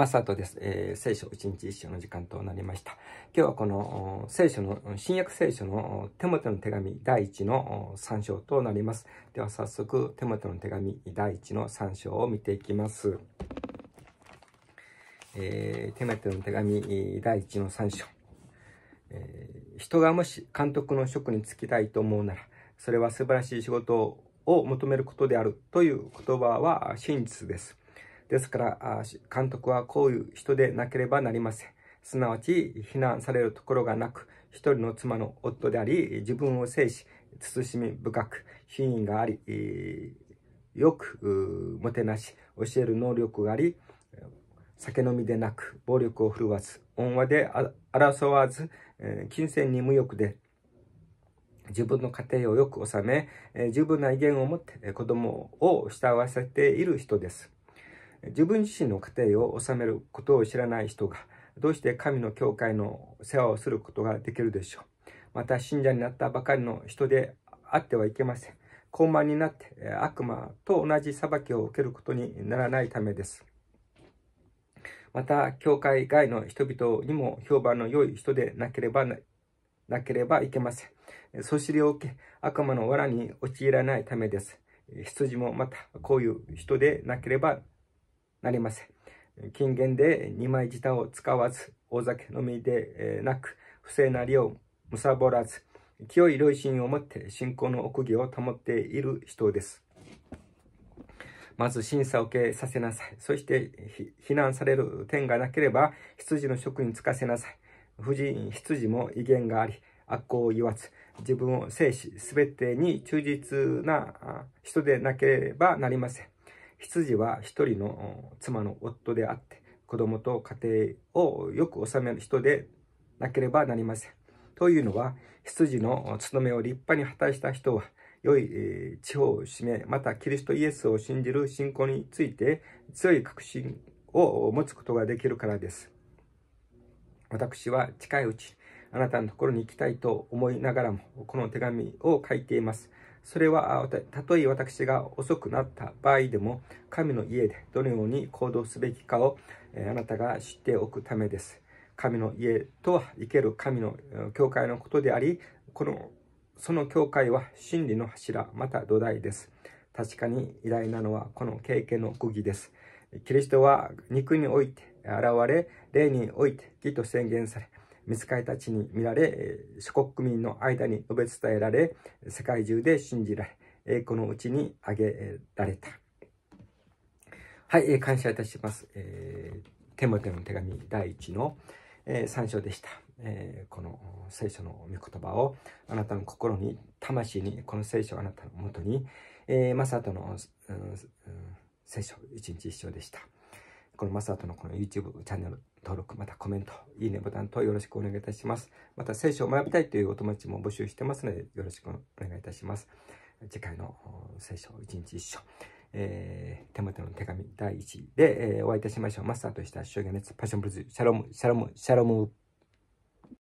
マサトです。えー、聖書一日一章の時間となりました。今日はこの聖書の、新約聖書の手元の手紙第1の3章となります。では早速、手元の手紙第1の3章を見ていきます。えー、手元の手紙第1の3章。えー、人がもし監督の職に就きたいと思うなら、それは素晴らしい仕事を求めることであるという言葉は真実です。ですから、監督はこういう人でなければなりません。すなわち、非難されるところがなく、一人の妻の夫であり、自分を制し、慎み深く、品位があり、よくもてなし、教える能力があり、酒飲みでなく、暴力を振るわず、恩和で争わず、金銭に無欲で、自分の家庭をよく治め、十分な威厳を持って子供を慕わせている人です。自分自身の家庭を治めることを知らない人が、どうして神の教会の世話をすることができるでしょう。また、信者になったばかりの人であってはいけません。高慢になって悪魔と同じ裁きを受けることにならないためです。また、教会外の人々にも評判の良い人でなければななければいけません。そしりを受け、悪魔の藁に陥らないためです。羊もまた、こういう人でなければなりません。金言で二枚舌を使わず、大酒飲みでなく、不正な量を貪らず、清い良心を持って信仰の奥義を保っている人です。まず審査を受けさせなさい。そして非難される点がなければ羊の職に就かせなさい。夫人、羊も威厳があり、悪行を言わず、自分を制し、すべてに忠実な人でなければなりません。羊は一人の妻の夫であって、子供と家庭をよく治める人でなければなりません。というのは、羊の務めを立派に果たした人は、良い地方を占め、またキリストイエスを信じる信仰について強い確信を持つことができるからです。私は近いうちあなたのところに行きたいと思いながらも、この手紙を書いています。それは、たとえ私が遅くなった場合でも、神の家でどのように行動すべきかを、あなたが知っておくためです。神の家とは生ける神の教会のことであり、この、その教会は真理の柱、また土台です。確かに偉大なのはこの経験の具義です。キリストは肉において現れ、霊において義と宣言され、見つかりたちに見られ、諸国民の間に述べ伝えられ、世界中で信じられ、栄光のうちに挙げられた。はい、えー、感謝いたします。えー、テモテの手紙第1の、えー、3章でした。えー、この聖書の御言葉をあなたの心に、魂に、この聖書をあなたのもとに、えー、マサトの、うんうん、聖書一日一緒でした。このマサトのこの YouTube チャンネル登録、またコメント、いいねボタンとよろしくお願いいたします。また聖書を学びたいというお友達も募集してますので、よろしくお願いいたします。次回の聖書一日一章、えー、手元の手紙第1で、えー、お会いいたしましょう。マスターとした主義熱パッションブルズ、シャロム、シャロム、シャロム。